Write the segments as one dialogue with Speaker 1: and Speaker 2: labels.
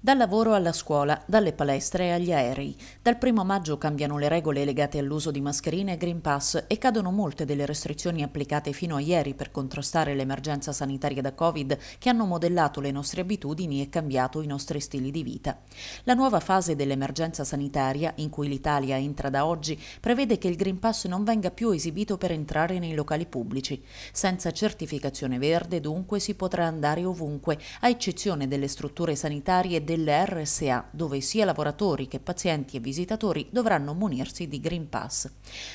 Speaker 1: Dal lavoro alla scuola, dalle palestre agli aerei. Dal primo maggio cambiano le regole legate all'uso di mascherine e Green Pass e cadono molte delle restrizioni applicate fino a ieri per contrastare l'emergenza sanitaria da Covid che hanno modellato le nostre abitudini e cambiato i nostri stili di vita. La nuova fase dell'emergenza sanitaria, in cui l'Italia entra da oggi, prevede che il Green Pass non venga più esibito per entrare nei locali pubblici. Senza certificazione verde, dunque, si potrà andare ovunque, a eccezione delle strutture sanitarie delle RSA, dove sia lavoratori che pazienti e visitatori dovranno munirsi di Green Pass.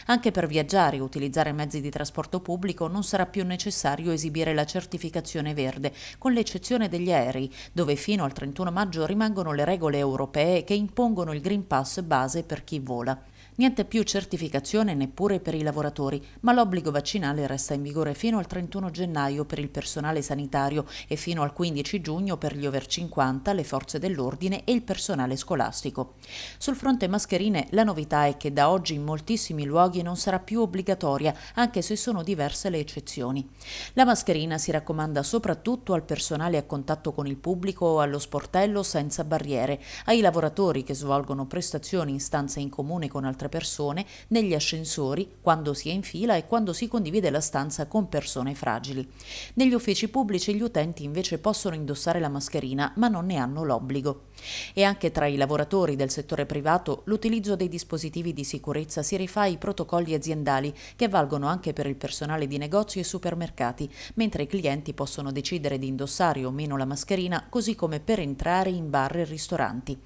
Speaker 1: Anche per viaggiare e utilizzare mezzi di trasporto pubblico non sarà più necessario esibire la certificazione verde, con l'eccezione degli aerei, dove fino al 31 maggio rimangono le regole europee che impongono il Green Pass base per chi vola. Niente più certificazione neppure per i lavoratori, ma l'obbligo vaccinale resta in vigore fino al 31 gennaio per il personale sanitario e fino al 15 giugno per gli over 50, le forze dell'ordine e il personale scolastico. Sul fronte mascherine la novità è che da oggi in moltissimi luoghi non sarà più obbligatoria, anche se sono diverse le eccezioni. La mascherina si raccomanda soprattutto al personale a contatto con il pubblico o allo sportello senza barriere, ai lavoratori che svolgono prestazioni in stanze in comune con altri altre persone, negli ascensori, quando si è in fila e quando si condivide la stanza con persone fragili. Negli uffici pubblici gli utenti invece possono indossare la mascherina, ma non ne hanno l'obbligo. E anche tra i lavoratori del settore privato l'utilizzo dei dispositivi di sicurezza si rifà ai protocolli aziendali che valgono anche per il personale di negozi e supermercati, mentre i clienti possono decidere di indossare o meno la mascherina, così come per entrare in bar e ristoranti.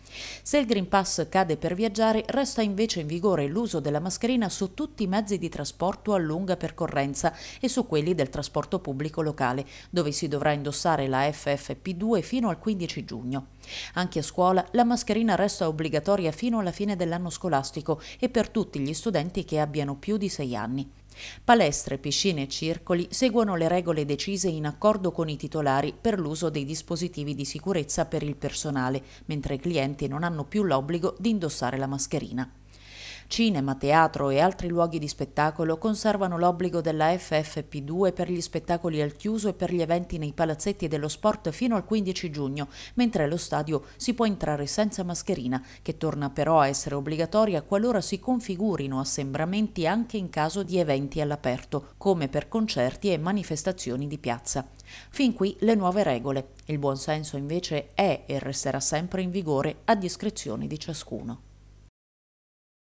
Speaker 1: Se il Green Pass cade per viaggiare, resta invece in vigore l'uso della mascherina su tutti i mezzi di trasporto a lunga percorrenza e su quelli del trasporto pubblico locale, dove si dovrà indossare la FFP2 fino al 15 giugno. Anche a scuola la mascherina resta obbligatoria fino alla fine dell'anno scolastico e per tutti gli studenti che abbiano più di sei anni. Palestre, piscine e circoli seguono le regole decise in accordo con i titolari per l'uso dei dispositivi di sicurezza per il personale, mentre i clienti non hanno più l'obbligo di indossare la mascherina. Cinema, teatro e altri luoghi di spettacolo conservano l'obbligo della FFP2 per gli spettacoli al chiuso e per gli eventi nei palazzetti dello sport fino al 15 giugno, mentre allo stadio si può entrare senza mascherina, che torna però a essere obbligatoria qualora si configurino assembramenti anche in caso di eventi all'aperto, come per concerti e manifestazioni di piazza. Fin qui le nuove regole. Il buonsenso invece è e resterà sempre in vigore a discrezione di ciascuno.